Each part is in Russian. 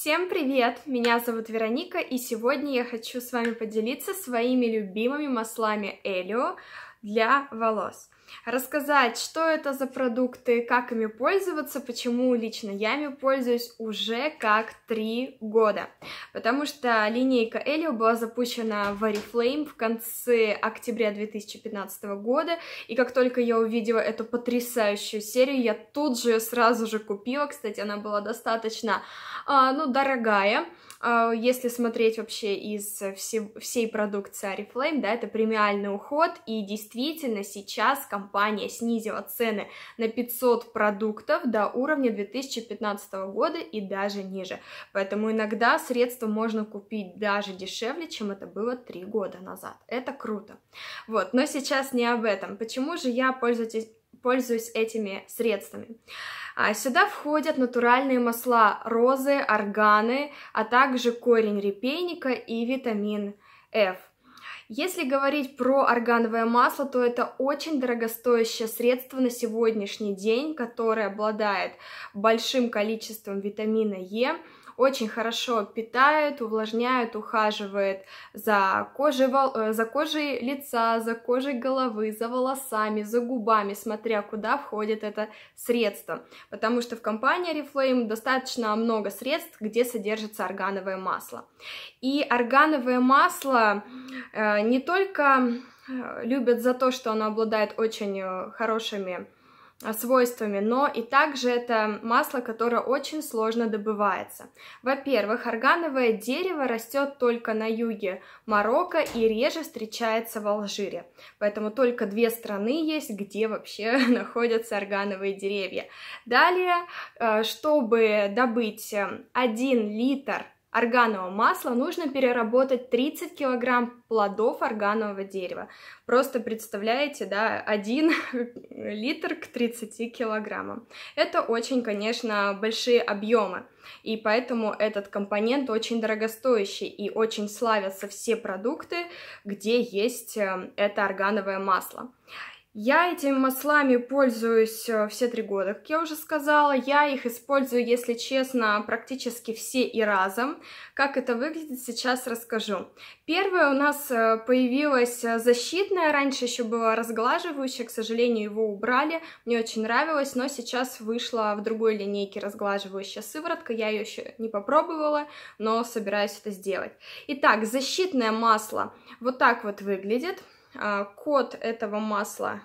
Всем привет! Меня зовут Вероника, и сегодня я хочу с вами поделиться своими любимыми маслами Элио, для волос. Рассказать, что это за продукты, как ими пользоваться, почему лично я ими пользуюсь уже как 3 года. Потому что линейка Элио была запущена в Oriflame в конце октября 2015 года, и как только я увидела эту потрясающую серию, я тут же ее сразу же купила. Кстати, она была достаточно, а, ну, дорогая, а, если смотреть вообще из э, всей продукции Арифлейм, да, это премиальный уход, и действительно сейчас компания снизила цены на 500 продуктов до уровня 2015 года и даже ниже. Поэтому иногда средства можно купить даже дешевле, чем это было 3 года назад. Это круто. Вот, но сейчас не об этом. Почему же я пользуюсь пользуюсь этими средствами. А, сюда входят натуральные масла розы, органы, а также корень репейника и витамин F. Если говорить про органовое масло, то это очень дорогостоящее средство на сегодняшний день, которое обладает большим количеством витамина Е, очень хорошо питает, увлажняет, ухаживает за кожей, э, за кожей лица, за кожей головы, за волосами, за губами, смотря куда входит это средство. Потому что в компании Oriflame достаточно много средств, где содержится органовое масло. И органовое масло э, не только э, любят за то, что оно обладает очень хорошими а, свойствами, но и также это масло, которое очень сложно добывается. Во-первых, органовое дерево растет только на юге Марокко и реже встречается в Алжире. Поэтому только две страны есть, где вообще находятся органовые деревья. Далее, э, чтобы добыть 1 э, литр органового масла нужно переработать 30 килограмм плодов органового дерева. Просто представляете, да, 1 литр к 30 килограммам. Это очень, конечно, большие объемы, и поэтому этот компонент очень дорогостоящий, и очень славятся все продукты, где есть э, это органовое масло. Я этими маслами пользуюсь э, все три года, как я уже сказала. Я их использую, если честно, практически все и разом. Как это выглядит, сейчас расскажу. Первое у нас э, появилось э, защитное, раньше еще было разглаживающее, к сожалению, его убрали. Мне очень нравилось, но сейчас вышла в другой линейке разглаживающая сыворотка. Я ее еще не попробовала, но собираюсь это сделать. Итак, защитное масло вот так вот выглядит. Код этого масла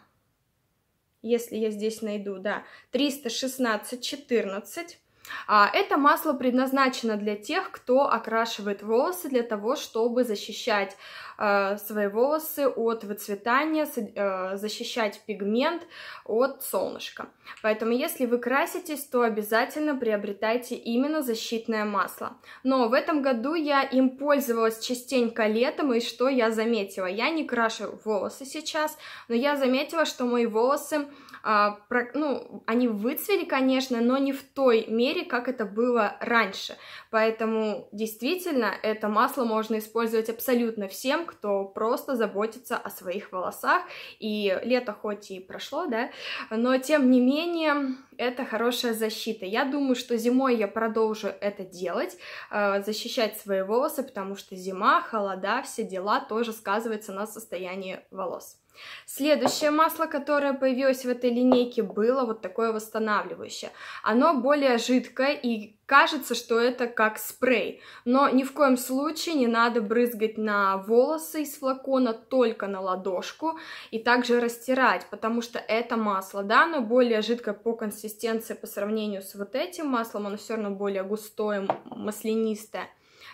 если я здесь найду, да, 316, 14, а, это масло предназначено для тех, кто окрашивает волосы для того, чтобы защищать э, свои волосы от выцветания, э, защищать пигмент от солнышка. Поэтому если вы краситесь, то обязательно приобретайте именно защитное масло. Но в этом году я им пользовалась частенько летом, и что я заметила? Я не крашу волосы сейчас, но я заметила, что мои волосы а, ну, они выцвели, конечно, но не в той мере, как это было раньше. Поэтому действительно это масло можно использовать абсолютно всем, кто просто заботится о своих волосах. И лето хоть и прошло, да, но тем не менее это хорошая защита. Я думаю, что зимой я продолжу это делать, э, защищать свои волосы, потому что зима, холода, все дела тоже сказываются на состоянии волос. Следующее масло, которое появилось в этой линейке, было вот такое восстанавливающее. Оно более жидкое и Кажется, что это как спрей, но ни в коем случае не надо брызгать на волосы из флакона, только на ладошку и также растирать, потому что это масло, да, оно более жидкое по консистенции по сравнению с вот этим маслом, оно все равно более густое, маслянистое.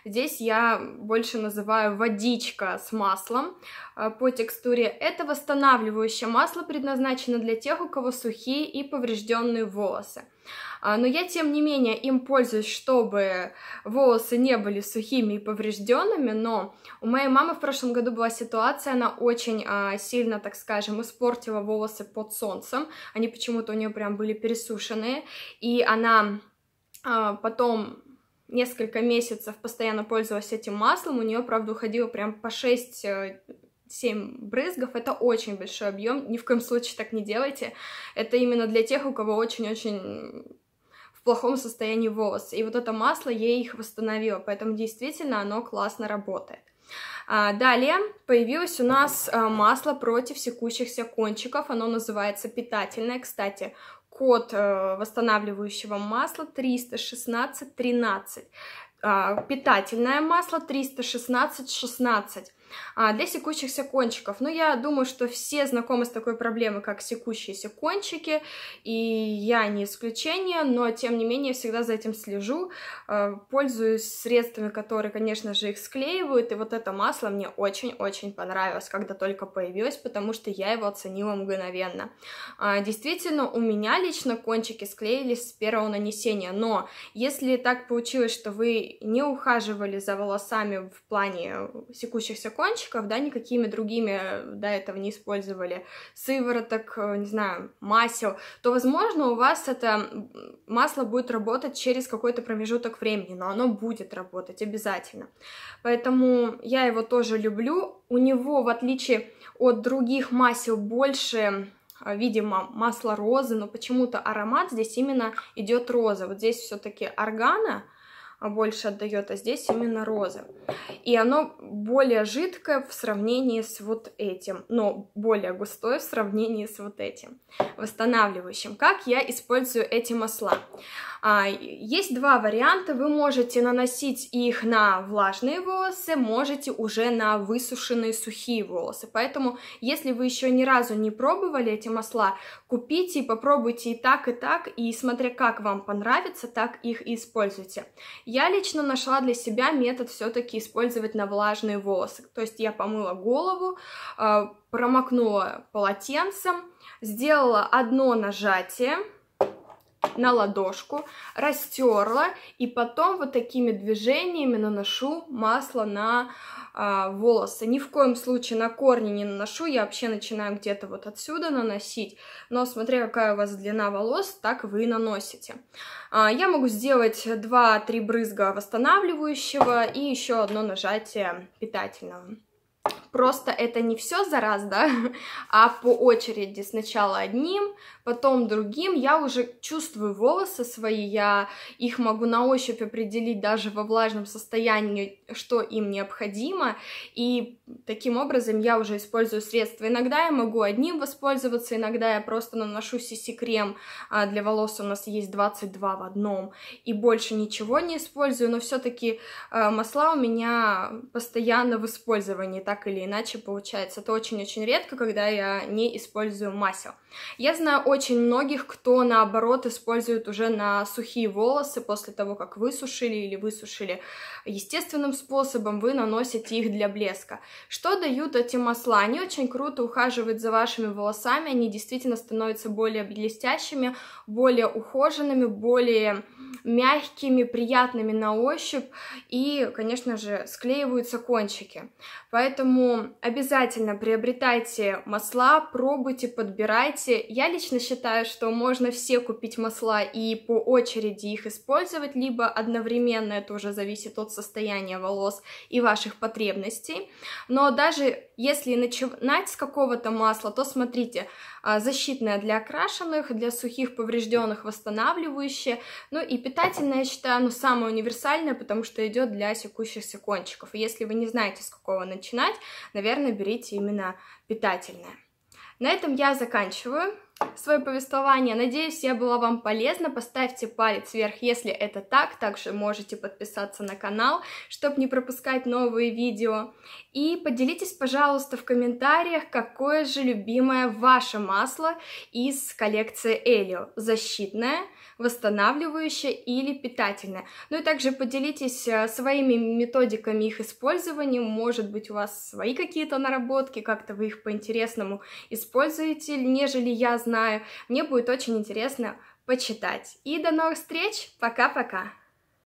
Здесь я больше называю водичка с маслом э, по текстуре. Это восстанавливающее масло предназначено для тех, у кого сухие и поврежденные волосы. А, но я, тем не менее, им пользуюсь, чтобы волосы не были сухими и поврежденными, но у моей мамы в прошлом году была ситуация, она очень а, сильно, так скажем, испортила волосы под солнцем, они почему-то у нее прям были пересушенные, и она а, потом несколько месяцев постоянно пользовалась этим маслом, у нее, правда, уходило прям по 6 7 э, брызгов, это очень большой объем, ни в коем случае так не делайте. Это именно для тех, у кого очень-очень в плохом состоянии волосы. И вот это масло ей их восстановило, поэтому действительно оно классно работает. А, далее появилось у нас э, масло против секущихся кончиков, оно называется питательное, кстати, код э, восстанавливающего масла 31613 а, питательное масло 31616 а, для секущихся кончиков. Но ну, я думаю, что все знакомы с такой проблемой, как секущиеся кончики, и я не исключение, но тем не менее всегда за этим слежу, а, пользуюсь средствами, которые, конечно же, их склеивают, и вот это масло мне очень-очень понравилось, когда только появилось, потому что я его оценила мгновенно. А, действительно, у меня лично кончики склеились с первого нанесения, но если так получилось, что вы не ухаживали за волосами в плане секущихся кончиков, да, никакими другими э, до этого не использовали, сывороток, э, не знаю, масел, то, возможно, у вас это масло будет работать через какой-то промежуток времени, но оно будет работать обязательно. Поэтому я его тоже люблю. У него, в отличие от других масел, больше э, видимо, масло розы, но почему-то аромат здесь именно идет роза. Вот здесь все-таки органа, а больше отдает, а здесь именно розы, И оно более жидкое в сравнении с вот этим, но более густое в сравнении с вот этим восстанавливающим. Как я использую эти масла? А, есть два варианта. Вы можете наносить их на влажные волосы, можете уже на высушенные сухие волосы. Поэтому, если вы еще ни разу не пробовали эти масла, купите и попробуйте и так, и так, и смотря как вам понравится, так их и используйте. Я лично нашла для себя метод все-таки использовать на влажные волосы. То есть я помыла голову, э, промокнула полотенцем, сделала одно нажатие – на ладошку, растерла и потом вот такими движениями наношу масло на э, волосы. Ни в коем случае на корни не наношу, я вообще начинаю где-то вот отсюда наносить, но смотря какая у вас длина волос, так вы и наносите. Э, я могу сделать 2-3 брызга восстанавливающего и еще одно нажатие питательного просто это не все за раз, да, а по очереди сначала одним, потом другим, я уже чувствую волосы свои, я их могу на ощупь определить даже во влажном состоянии, что им необходимо, и таким образом я уже использую средства. Иногда я могу одним воспользоваться, иногда я просто наношу CC-крем, а для волос у нас есть 22 в одном, и больше ничего не использую, но все таки э, масла у меня постоянно в использовании, так или или иначе получается. Это очень-очень редко, когда я не использую масел. Я знаю очень многих, кто наоборот использует уже на сухие волосы после того, как высушили или высушили естественным способом, вы наносите их для блеска. Что дают эти масла? Они очень круто ухаживают за вашими волосами, они действительно становятся более блестящими, более ухоженными, более мягкими, приятными на ощупь и, конечно же, склеиваются кончики. Поэтому обязательно приобретайте масла, пробуйте, подбирайте. Я лично считаю, что можно все купить масла и по очереди их использовать, либо одновременно, это уже зависит от состояния волос и ваших потребностей. Но даже если начинать с какого-то масла, то смотрите, а, защитное для окрашенных, для сухих, поврежденных, восстанавливающее, ну и питание Метательная, я считаю, оно самое универсальное, потому что идет для секущихся кончиков. И если вы не знаете, с какого начинать, наверное, берите именно питательное. На этом я заканчиваю свое повествование. Надеюсь, я была вам полезна. Поставьте палец вверх, если это так. Также можете подписаться на канал, чтобы не пропускать новые видео. И поделитесь, пожалуйста, в комментариях, какое же любимое ваше масло из коллекции Элио. Защитное, восстанавливающее или питательное. Ну и также поделитесь э, своими методиками их использования. Может быть, у вас свои какие-то наработки, как-то вы их по-интересному используете, нежели я знаю знаю. Мне будет очень интересно почитать. И до новых встреч. Пока-пока.